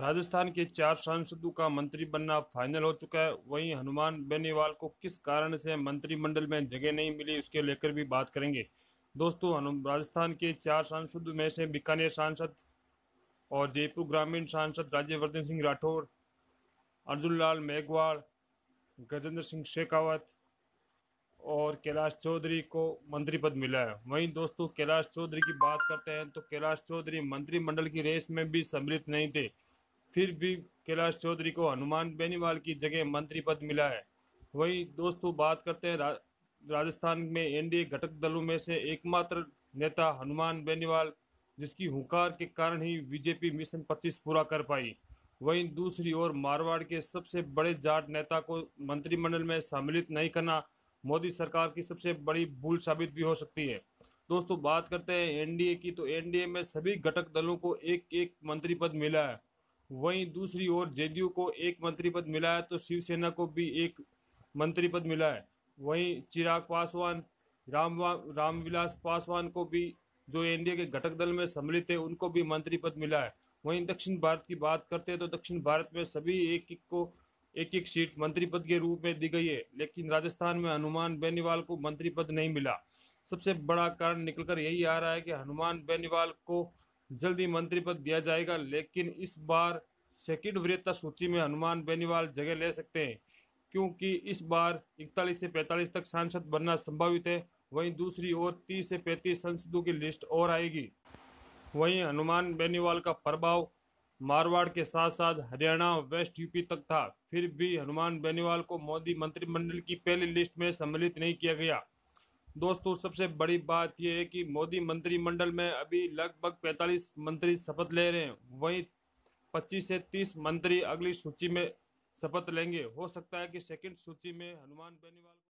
राजस्थान के चार सांसदों का मंत्री बनना फाइनल हो चुका है वहीं हनुमान बेनीवाल को किस कारण से मंत्रिमंडल में जगह नहीं मिली उसके लेकर भी बात करेंगे दोस्तों राजस्थान के चार सांसदों में से बीकानेर सांसद और जयपुर ग्रामीण सांसद राज्यवर्धन सिंह राठौर अर्जुन लाल मेघवाल गजेंद्र सिंह शेखावत और कैलाश चौधरी को मंत्री पद मिला है वहीं दोस्तों कैलाश चौधरी की बात करते हैं तो कैलाश चौधरी मंत्रिमंडल की रेस में भी सम्मिलित नहीं थे फिर भी कैलाश चौधरी को हनुमान बेनीवाल की जगह मंत्री पद मिला है वही दोस्तों बात करते हैं रा, राजस्थान में एनडीए घटक दलों में से एकमात्र नेता हनुमान बेनीवाल जिसकी हुकार के कारण ही बीजेपी मिशन 25 पूरा कर पाई वहीं दूसरी ओर मारवाड़ के सबसे बड़े जाट नेता को मंत्रिमंडल में सम्मिलित नहीं करना मोदी सरकार की सबसे बड़ी भूल साबित भी हो सकती है दोस्तों बात करते हैं एनडीए की तो एनडीए में सभी घटक दलों को एक एक मंत्री पद मिला है वहीं दूसरी ओर जेडीयू को एक मंत्री पद मिला है तो शिवसेना को भी एक मंत्री पद मिला है वहीं चिराग पासवान राम रामविलास पासवान को भी जो एनडीए के घटक दल में सम्मिलित है उनको भी मंत्री पद मिला है वहीं दक्षिण भारत की बात करते हैं तो दक्षिण भारत में सभी एक एक को एक एक सीट मंत्री पद के रूप में दी गई है लेकिन राजस्थान में हनुमान बेनीवाल को मंत्री पद नहीं मिला सबसे बड़ा कारण निकलकर यही आ रहा है कि हनुमान बेनीवाल को जल्द ही मंत्री पद दिया जाएगा लेकिन इस बार सेकेंड वरीयता सूची में हनुमान बेनीवाल जगह ले सकते हैं क्योंकि इस बार 41 से 45 तक सांसद बनना संभावित है वहीं दूसरी ओर 30 से 35 सांसदों की लिस्ट और आएगी वहीं हनुमान बेनीवाल का प्रभाव मारवाड़ के साथ साथ हरियाणा वेस्ट यूपी तक था फिर भी हनुमान बेनीवाल को मोदी मंत्रिमंडल की पहली लिस्ट में सम्मिलित नहीं किया गया दोस्तों सबसे बड़ी बात यह है कि मोदी मंत्रिमंडल में अभी लगभग 45 मंत्री शपथ ले रहे हैं वहीं 25 से 30 मंत्री अगली सूची में शपथ लेंगे हो सकता है कि सेकंड सूची में हनुमान बेनीवाल